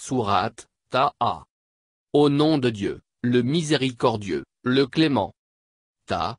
Sourate, Ta'a. Au nom de Dieu, le miséricordieux, le clément. Ta'a.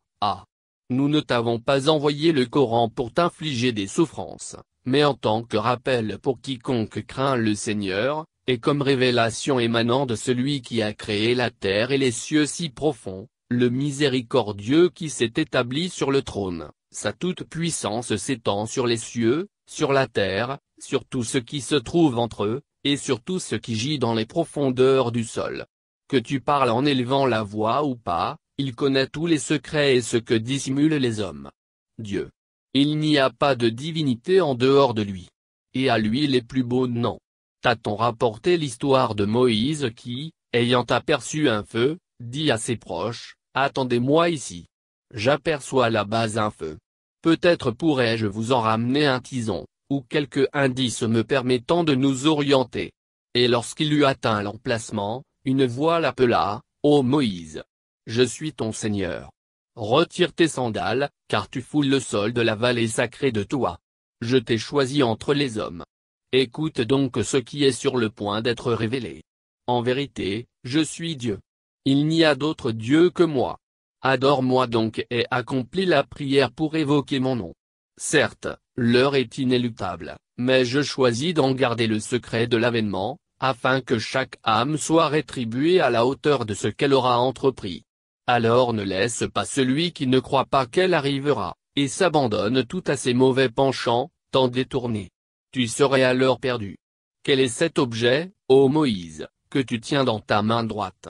Nous ne t'avons pas envoyé le Coran pour t'infliger des souffrances, mais en tant que rappel pour quiconque craint le Seigneur, et comme révélation émanant de celui qui a créé la terre et les cieux si profonds, le miséricordieux qui s'est établi sur le trône, sa toute-puissance s'étend sur les cieux, sur la terre, sur tout ce qui se trouve entre eux, et tout ce qui gît dans les profondeurs du sol. Que tu parles en élevant la voix ou pas, il connaît tous les secrets et ce que dissimulent les hommes. Dieu. Il n'y a pas de divinité en dehors de lui. Et à lui les plus beaux noms. T'a-t-on rapporté l'histoire de Moïse qui, ayant aperçu un feu, dit à ses proches, Attendez-moi ici. J'aperçois là-bas un feu. Peut-être pourrais-je vous en ramener un tison, ou quelques indice me permettant de nous orienter. Et lorsqu'il eut atteint l'emplacement, une voix l'appela, Ô Moïse Je suis ton Seigneur. Retire tes sandales, car tu foules le sol de la vallée sacrée de toi. Je t'ai choisi entre les hommes. Écoute donc ce qui est sur le point d'être révélé. En vérité, je suis Dieu. Il n'y a d'autre Dieu que moi. Adore-moi donc et accomplis la prière pour évoquer mon nom. Certes, L'heure est inéluctable, mais je choisis d'en garder le secret de l'avènement, afin que chaque âme soit rétribuée à la hauteur de ce qu'elle aura entrepris. Alors ne laisse pas celui qui ne croit pas qu'elle arrivera, et s'abandonne tout à ses mauvais penchants, t'en détourner. Tu serais alors perdu. Quel est cet objet, ô Moïse, que tu tiens dans ta main droite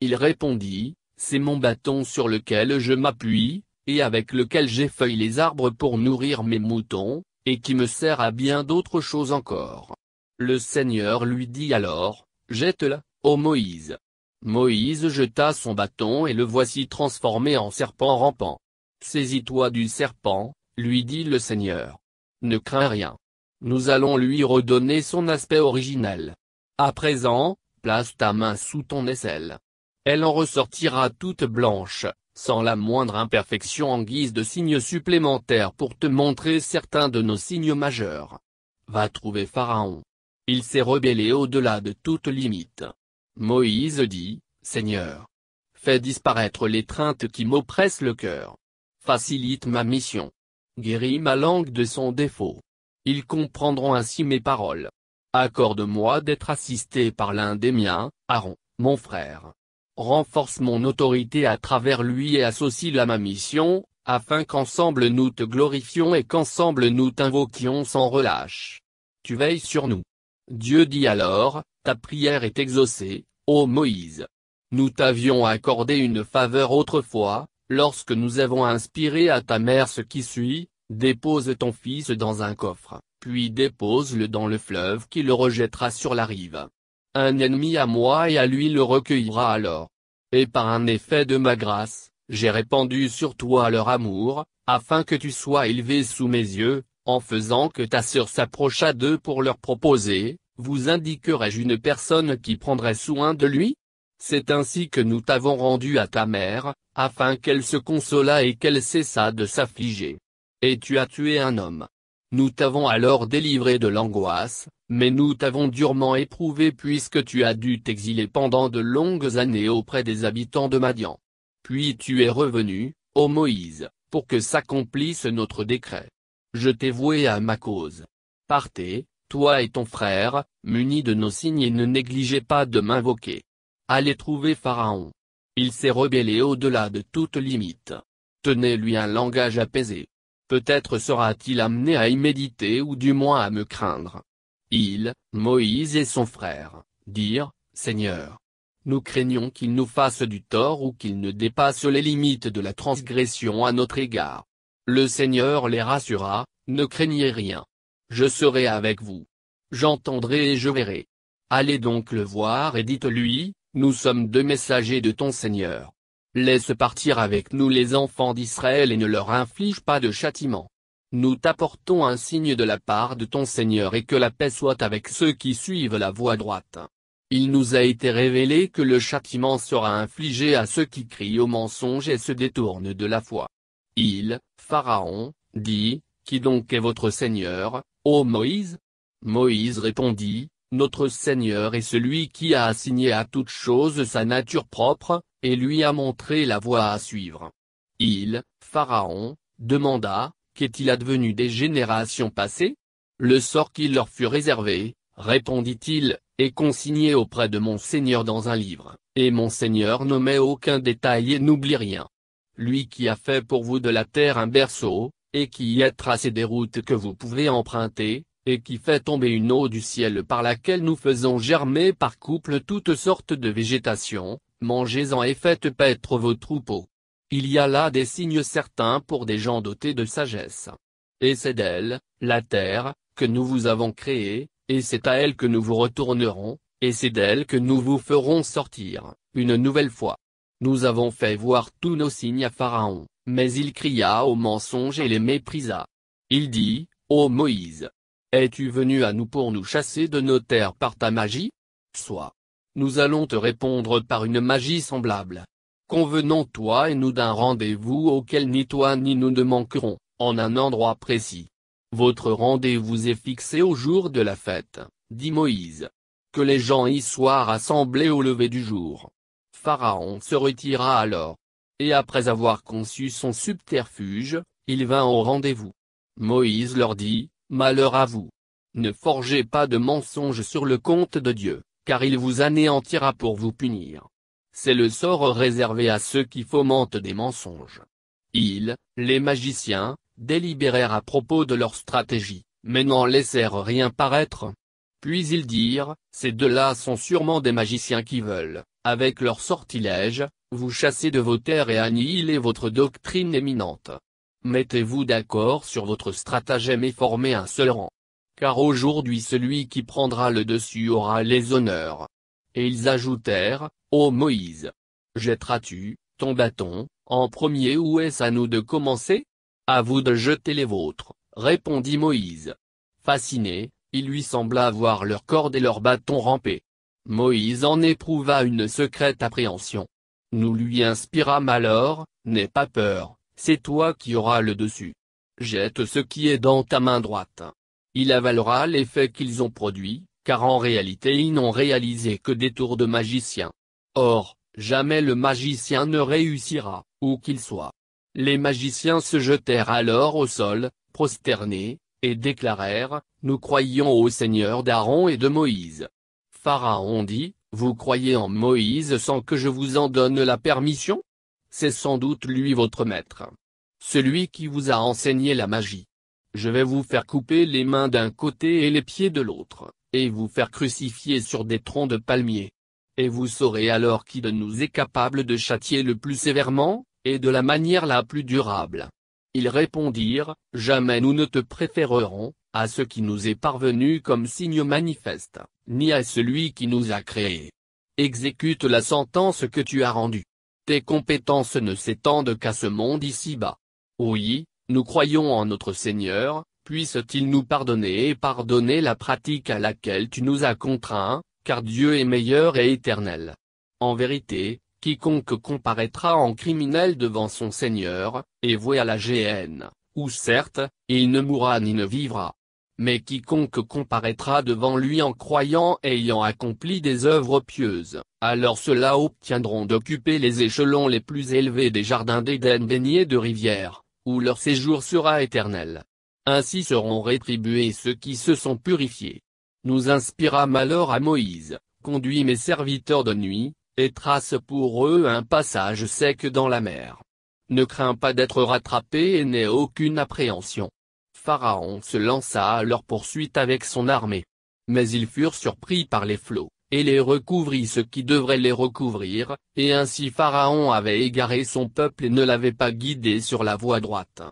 Il répondit, C'est mon bâton sur lequel je m'appuie, avec lequel j'effeuille les arbres pour nourrir mes moutons, et qui me sert à bien d'autres choses encore. Le Seigneur lui dit alors, Jette-la, ô Moïse. Moïse jeta son bâton et le voici transformé en serpent rampant. Saisis-toi du serpent, lui dit le Seigneur. Ne crains rien. Nous allons lui redonner son aspect original. À présent, place ta main sous ton aisselle. Elle en ressortira toute blanche, sans la moindre imperfection en guise de signe supplémentaire pour te montrer certains de nos signes majeurs. Va trouver Pharaon. Il s'est rebellé au-delà de toute limite. Moïse dit, Seigneur. Fais disparaître l'étreinte qui m'oppresse le cœur. Facilite ma mission. Guéris ma langue de son défaut. Ils comprendront ainsi mes paroles. Accorde-moi d'être assisté par l'un des miens, Aaron, mon frère renforce mon autorité à travers lui et associe le à ma mission, afin qu'ensemble nous te glorifions et qu'ensemble nous t'invoquions sans relâche. Tu veilles sur nous. Dieu dit alors, ta prière est exaucée, ô Moïse. Nous t'avions accordé une faveur autrefois, lorsque nous avons inspiré à ta mère ce qui suit, dépose ton fils dans un coffre, puis dépose-le dans le fleuve qui le rejettera sur la rive un ennemi à moi et à lui le recueillera alors. Et par un effet de ma grâce, j'ai répandu sur toi leur amour, afin que tu sois élevé sous mes yeux, en faisant que ta sœur s'approchât d'eux pour leur proposer, vous indiquerai-je une personne qui prendrait soin de lui C'est ainsi que nous t'avons rendu à ta mère, afin qu'elle se consolât et qu'elle cessât de s'affliger. Et tu as tué un homme. Nous t'avons alors délivré de l'angoisse, mais nous t'avons durement éprouvé puisque tu as dû t'exiler pendant de longues années auprès des habitants de Madian. Puis tu es revenu, ô Moïse, pour que s'accomplisse notre décret. Je t'ai voué à ma cause. Partez, toi et ton frère, munis de nos signes et ne négligez pas de m'invoquer. Allez trouver Pharaon. Il s'est rebellé au-delà de toute limite. Tenez-lui un langage apaisé peut-être sera-t-il amené à y méditer ou du moins à me craindre. Il, Moïse et son frère, dirent, Seigneur. Nous craignons qu'il nous fasse du tort ou qu'il ne dépasse les limites de la transgression à notre égard. Le Seigneur les rassura, ne craignez rien. Je serai avec vous. J'entendrai et je verrai. Allez donc le voir et dites-lui, nous sommes deux messagers de ton Seigneur. Laisse partir avec nous les enfants d'Israël et ne leur inflige pas de châtiment. Nous t'apportons un signe de la part de ton Seigneur et que la paix soit avec ceux qui suivent la voie droite. Il nous a été révélé que le châtiment sera infligé à ceux qui crient au mensonge et se détournent de la foi. Il, Pharaon, dit, Qui donc est votre Seigneur, ô Moïse Moïse répondit, Notre Seigneur est celui qui a assigné à toute chose sa nature propre, et lui a montré la voie à suivre. Il, Pharaon, demanda, qu'est-il advenu des générations passées Le sort qui leur fut réservé, répondit-il, est consigné auprès de mon Seigneur dans un livre, et mon Seigneur n'omet aucun détail et n'oublie rien. Lui qui a fait pour vous de la terre un berceau, et qui y a tracé des routes que vous pouvez emprunter, et qui fait tomber une eau du ciel par laquelle nous faisons germer par couple toutes sortes de végétations, mangez-en et faites paître vos troupeaux. Il y a là des signes certains pour des gens dotés de sagesse. Et c'est d'elle, la terre, que nous vous avons créée, et c'est à elle que nous vous retournerons, et c'est d'elle que nous vous ferons sortir, une nouvelle fois. Nous avons fait voir tous nos signes à Pharaon, mais il cria au mensonges et les méprisa. Il dit, Ô Moïse, es-tu venu à nous pour nous chasser de nos terres par ta magie Sois nous allons te répondre par une magie semblable. Convenons toi et nous d'un rendez-vous auquel ni toi ni nous ne manquerons, en un endroit précis. Votre rendez-vous est fixé au jour de la fête, dit Moïse. Que les gens y soient rassemblés au lever du jour. Pharaon se retira alors. Et après avoir conçu son subterfuge, il vint au rendez-vous. Moïse leur dit, Malheur à vous. Ne forgez pas de mensonges sur le compte de Dieu car il vous anéantira pour vous punir. C'est le sort réservé à ceux qui fomentent des mensonges. Ils, les magiciens, délibérèrent à propos de leur stratégie, mais n'en laissèrent rien paraître. Puis ils dirent, ces deux-là sont sûrement des magiciens qui veulent, avec leur sortilège, vous chasser de vos terres et annihiler votre doctrine éminente. Mettez-vous d'accord sur votre stratagème et formez un seul rang car aujourd'hui celui qui prendra le dessus aura les honneurs. Et ils ajoutèrent, Ô Moïse, jetteras-tu, ton bâton, en premier ou est-ce à nous de commencer À vous de jeter les vôtres, répondit Moïse. Fasciné, il lui sembla voir leurs cordes et leurs bâtons rampés. Moïse en éprouva une secrète appréhension. Nous lui inspirâmes alors, N'aie pas peur, c'est toi qui auras le dessus. Jette ce qui est dans ta main droite il avalera l'effet qu'ils ont produit, car en réalité ils n'ont réalisé que des tours de magicien. Or, jamais le magicien ne réussira, où qu'il soit. Les magiciens se jetèrent alors au sol, prosternés, et déclarèrent, Nous croyons au Seigneur d'Aaron et de Moïse. Pharaon dit, Vous croyez en Moïse sans que je vous en donne la permission C'est sans doute lui votre maître. Celui qui vous a enseigné la magie. Je vais vous faire couper les mains d'un côté et les pieds de l'autre, et vous faire crucifier sur des troncs de palmiers. Et vous saurez alors qui de nous est capable de châtier le plus sévèrement, et de la manière la plus durable. Ils répondirent, Jamais nous ne te préférerons, à ce qui nous est parvenu comme signe manifeste, ni à celui qui nous a créés. Exécute la sentence que tu as rendue. Tes compétences ne s'étendent qu'à ce monde ici-bas. Oui, nous croyons en notre Seigneur, puisse-t-il nous pardonner et pardonner la pratique à laquelle tu nous as contraints, car Dieu est meilleur et éternel. En vérité, quiconque comparaîtra en criminel devant son Seigneur, et voué à la géhenne, ou certes, il ne mourra ni ne vivra. Mais quiconque comparaîtra devant lui en croyant ayant accompli des œuvres pieuses, alors ceux-là obtiendront d'occuper les échelons les plus élevés des jardins d'Éden baignés de rivières leur séjour sera éternel. Ainsi seront rétribués ceux qui se sont purifiés. Nous inspirâmes alors à Moïse, conduis mes serviteurs de nuit, et trace pour eux un passage sec dans la mer. Ne crains pas d'être rattrapé et n'aie aucune appréhension. Pharaon se lança à leur poursuite avec son armée. Mais ils furent surpris par les flots, et les recouvrit ce qui devrait les recouvrir, et ainsi Pharaon avait égaré son peuple et ne l'avait pas guidé sur la voie droite.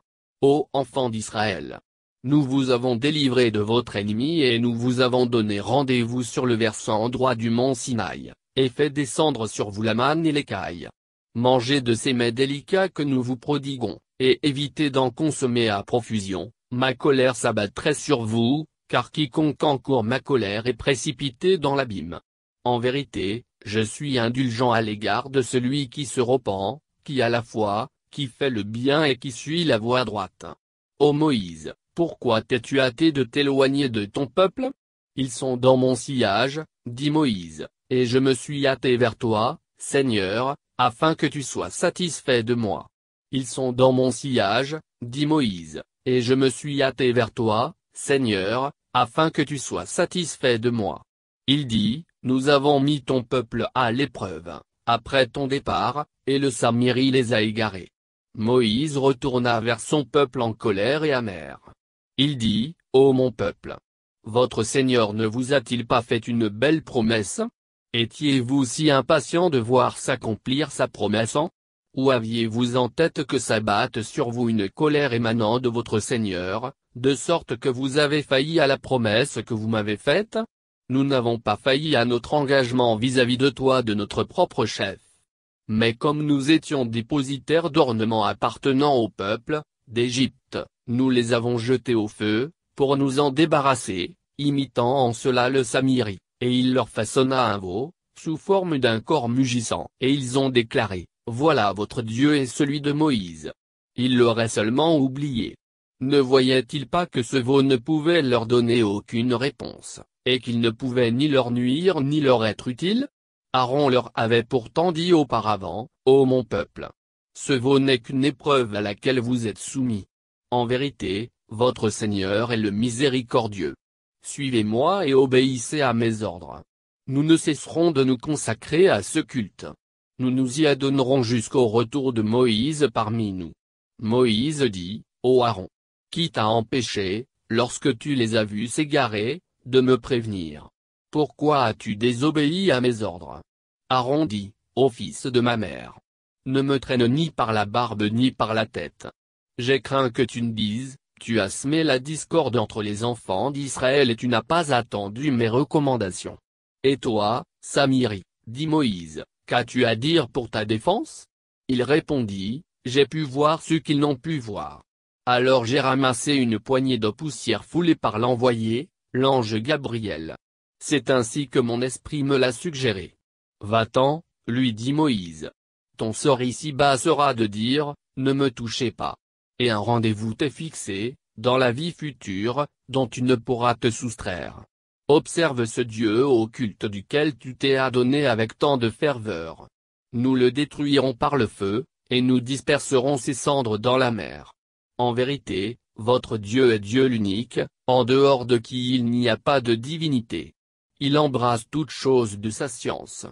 Ô enfants d'Israël Nous vous avons délivré de votre ennemi et nous vous avons donné rendez-vous sur le versant droit du mont Sinaï, et fait descendre sur vous la manne et l'écaille. Mangez de ces mets délicats que nous vous prodiguons, et évitez d'en consommer à profusion, ma colère s'abattrait sur vous, car quiconque encourt ma colère est précipité dans l'abîme. En vérité, je suis indulgent à l'égard de celui qui se repent, qui a la foi, qui fait le bien et qui suit la voie droite. Ô Moïse, pourquoi t'es-tu hâté de t'éloigner de ton peuple Ils sont dans mon sillage, dit Moïse, et je me suis hâté vers toi, Seigneur, afin que tu sois satisfait de moi. Ils sont dans mon sillage, dit Moïse, et je me suis hâté vers toi, Seigneur, afin que tu sois satisfait de moi. Il dit, nous avons mis ton peuple à l'épreuve, après ton départ, et le Samiri les a égarés. Moïse retourna vers son peuple en colère et amer. Il dit, Ô mon peuple Votre Seigneur ne vous a-t-il pas fait une belle promesse Étiez-vous si impatient de voir s'accomplir sa promesse Ou aviez-vous en tête que s'abatte sur vous une colère émanant de votre Seigneur, de sorte que vous avez failli à la promesse que vous m'avez faite nous n'avons pas failli à notre engagement vis-à-vis de toi de notre propre chef. Mais comme nous étions dépositaires d'ornements appartenant au peuple, d'Égypte, nous les avons jetés au feu, pour nous en débarrasser, imitant en cela le Samiri, et il leur façonna un veau, sous forme d'un corps mugissant. Et ils ont déclaré, Voilà votre Dieu et celui de Moïse. Ils l'auraient seulement oublié. Ne voyaient-ils pas que ce veau ne pouvait leur donner aucune réponse, et qu'ils ne pouvaient ni leur nuire ni leur être utile Aaron leur avait pourtant dit auparavant, Ô mon peuple Ce vaut n'est qu'une épreuve à laquelle vous êtes soumis. En vérité, votre Seigneur est le miséricordieux. Suivez-moi et obéissez à mes ordres. Nous ne cesserons de nous consacrer à ce culte. Nous nous y adonnerons jusqu'au retour de Moïse parmi nous. Moïse dit, Ô Aaron, qui t'a empêché, lorsque tu les as vus s'égarer, de me prévenir. Pourquoi as-tu désobéi à mes ordres Arrondi, ô fils de ma mère. Ne me traîne ni par la barbe ni par la tête. J'ai craint que tu ne dises, tu as semé la discorde entre les enfants d'Israël et tu n'as pas attendu mes recommandations. Et toi, Samiri, dit Moïse, qu'as-tu à dire pour ta défense Il répondit, j'ai pu voir ce qu'ils n'ont pu voir. Alors j'ai ramassé une poignée de poussière foulée par l'envoyé, l'ange Gabriel. C'est ainsi que mon esprit me l'a suggéré. Va-t'en, lui dit Moïse. Ton sort ici-bas sera de dire, ne me touchez pas. Et un rendez-vous t'est fixé, dans la vie future, dont tu ne pourras te soustraire. Observe ce Dieu au culte duquel tu t'es adonné avec tant de ferveur. Nous le détruirons par le feu, et nous disperserons ses cendres dans la mer. En vérité, votre Dieu est Dieu l'unique, en dehors de qui il n'y a pas de divinité. Il embrasse toute chose de sa science.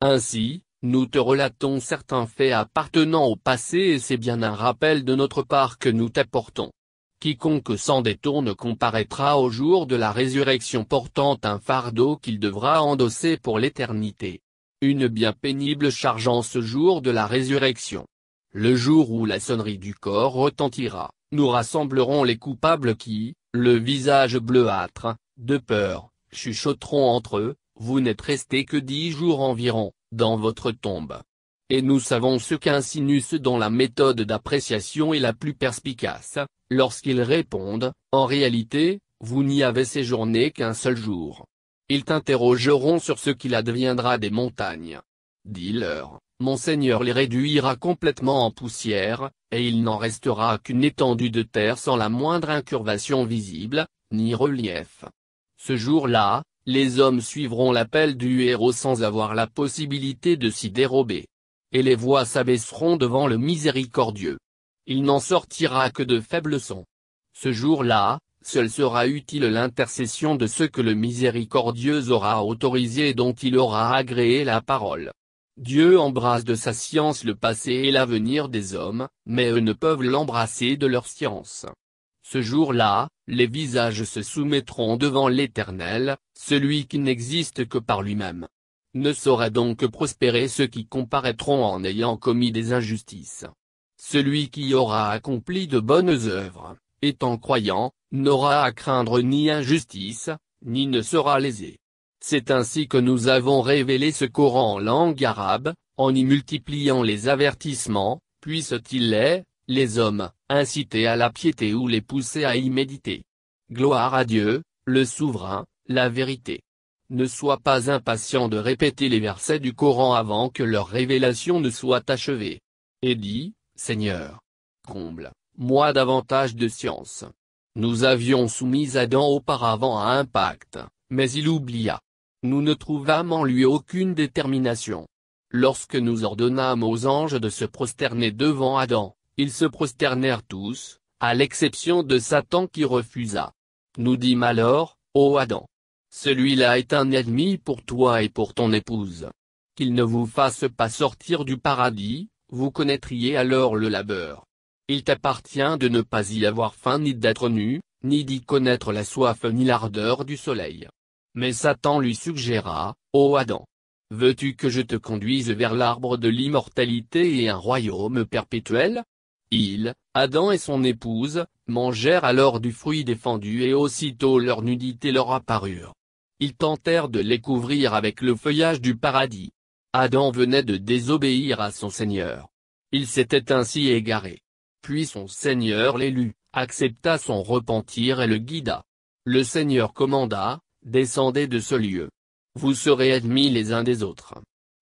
Ainsi, nous te relatons certains faits appartenant au passé et c'est bien un rappel de notre part que nous t'apportons. Quiconque s'en détourne comparaîtra au jour de la résurrection portant un fardeau qu'il devra endosser pour l'éternité. Une bien pénible charge en ce jour de la résurrection. Le jour où la sonnerie du corps retentira nous rassemblerons les coupables qui, le visage bleuâtre, de peur, chuchoteront entre eux, vous n'êtes resté que dix jours environ, dans votre tombe. Et nous savons ce qu'insinue ce dont la méthode d'appréciation est la plus perspicace, lorsqu'ils répondent, en réalité, vous n'y avez séjourné qu'un seul jour. Ils t'interrogeront sur ce qu'il adviendra des montagnes. Dis-leur, Monseigneur les réduira complètement en poussière, et il n'en restera qu'une étendue de terre sans la moindre incurvation visible, ni relief. Ce jour-là, les hommes suivront l'appel du héros sans avoir la possibilité de s'y dérober. Et les voix s'abaisseront devant le miséricordieux. Il n'en sortira que de faibles sons. Ce jour-là, seul sera utile l'intercession de ceux que le miséricordieux aura autorisé et dont il aura agréé la parole. Dieu embrasse de sa science le passé et l'avenir des hommes, mais eux ne peuvent l'embrasser de leur science. Ce jour-là, les visages se soumettront devant l'Éternel, celui qui n'existe que par lui-même. Ne saura donc prospérer ceux qui comparaîtront en ayant commis des injustices. Celui qui aura accompli de bonnes œuvres, étant croyant, n'aura à craindre ni injustice, ni ne sera lésé. C'est ainsi que nous avons révélé ce Coran en langue arabe, en y multipliant les avertissements, puissent il les, les hommes, inciter à la piété ou les pousser à y méditer. Gloire à Dieu, le souverain, la vérité. Ne sois pas impatient de répéter les versets du Coran avant que leur révélation ne soit achevée. Et dis, Seigneur, comble, moi davantage de science. Nous avions soumis Adam auparavant à un pacte, mais il oublia. Nous ne trouvâmes en lui aucune détermination. Lorsque nous ordonnâmes aux anges de se prosterner devant Adam, ils se prosternèrent tous, à l'exception de Satan qui refusa. Nous dîmes alors, ô Adam, celui-là est un ennemi pour toi et pour ton épouse. Qu'il ne vous fasse pas sortir du paradis, vous connaîtriez alors le labeur. Il t'appartient de ne pas y avoir faim ni d'être nu, ni d'y connaître la soif ni l'ardeur du soleil. Mais Satan lui suggéra, Ô Adam, veux-tu que je te conduise vers l'arbre de l'immortalité et un royaume perpétuel Ils, Adam et son épouse, mangèrent alors du fruit défendu et aussitôt leur nudité leur apparurent. Ils tentèrent de les couvrir avec le feuillage du paradis. Adam venait de désobéir à son Seigneur. Il s'était ainsi égaré. Puis son Seigneur l'élu, accepta son repentir et le guida. Le Seigneur commanda, Descendez de ce lieu. Vous serez admis les uns des autres.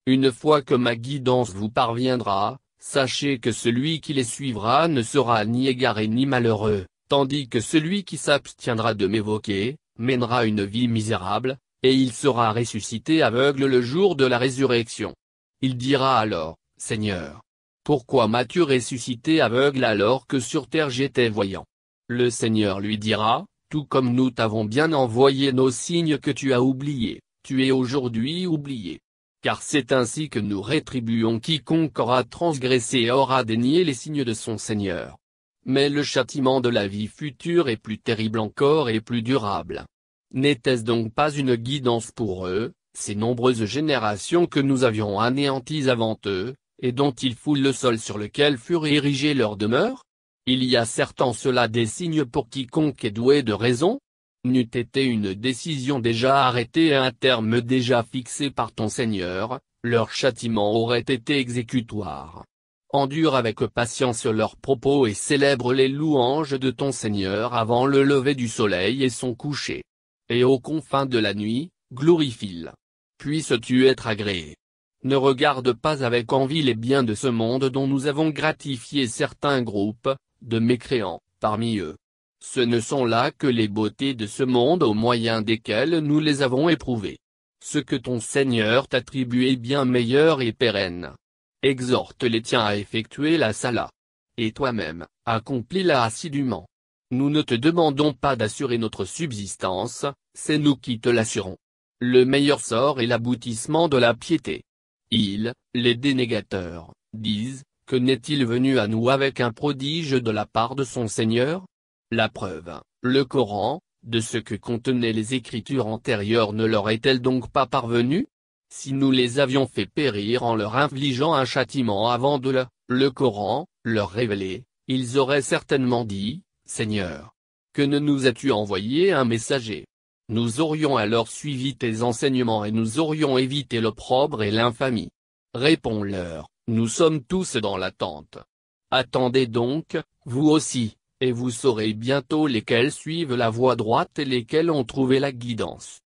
Une fois que ma guidance vous parviendra, sachez que celui qui les suivra ne sera ni égaré ni malheureux, tandis que celui qui s'abstiendra de m'évoquer, mènera une vie misérable, et il sera ressuscité aveugle le jour de la résurrection. Il dira alors, Seigneur, pourquoi m'as-tu ressuscité aveugle alors que sur terre j'étais voyant Le Seigneur lui dira, tout comme nous t'avons bien envoyé nos signes que tu as oubliés, tu es aujourd'hui oublié. Car c'est ainsi que nous rétribuons quiconque aura transgressé et aura dénié les signes de son Seigneur. Mais le châtiment de la vie future est plus terrible encore et plus durable. N'était-ce donc pas une guidance pour eux, ces nombreuses générations que nous avions anéanties avant eux, et dont ils foulent le sol sur lequel furent érigées leurs demeures il y a certains cela des signes pour quiconque est doué de raison N'eût été une décision déjà arrêtée et un terme déjà fixé par ton Seigneur, leur châtiment aurait été exécutoire. Endure avec patience leurs propos et célèbre les louanges de ton Seigneur avant le lever du soleil et son coucher. Et aux confins de la nuit, glorifie-le. Puisses-tu être agréé. Ne regarde pas avec envie les biens de ce monde dont nous avons gratifié certains groupes, de mécréants, parmi eux. Ce ne sont là que les beautés de ce monde au moyen desquelles nous les avons éprouvées. Ce que ton Seigneur t'attribue est bien meilleur et pérenne. Exhorte les tiens à effectuer la sala. Et toi-même, accomplis-la assidûment. Nous ne te demandons pas d'assurer notre subsistance, c'est nous qui te l'assurons. Le meilleur sort est l'aboutissement de la piété. Ils, les dénégateurs, disent, que n'est-il venu à nous avec un prodige de la part de son Seigneur La preuve, le Coran, de ce que contenaient les écritures antérieures ne leur est-elle donc pas parvenue Si nous les avions fait périr en leur infligeant un châtiment avant de le, le Coran, leur révéler, ils auraient certainement dit, Seigneur, que ne nous as-tu envoyé un messager Nous aurions alors suivi tes enseignements et nous aurions évité l'opprobre et l'infamie. Réponds-leur, nous sommes tous dans l'attente. Attendez donc, vous aussi, et vous saurez bientôt lesquels suivent la voie droite et lesquels ont trouvé la guidance.